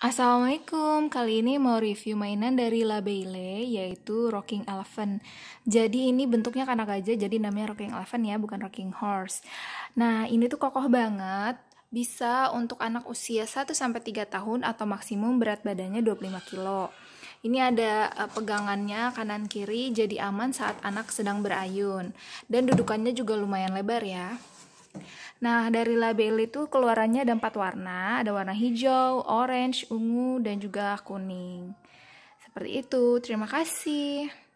Assalamualaikum, kali ini mau review mainan dari La Baile, yaitu Rocking Elephant Jadi ini bentuknya kanak aja, jadi namanya Rocking Elephant ya, bukan Rocking Horse Nah ini tuh kokoh banget, bisa untuk anak usia 1-3 tahun atau maksimum berat badannya 25 kilo ini ada eh, pegangannya kanan kiri jadi aman saat anak sedang berayun dan dudukannya juga lumayan lebar ya Nah, dari label itu keluarannya ada empat warna, ada warna hijau, orange, ungu, dan juga kuning. Seperti itu, terima kasih.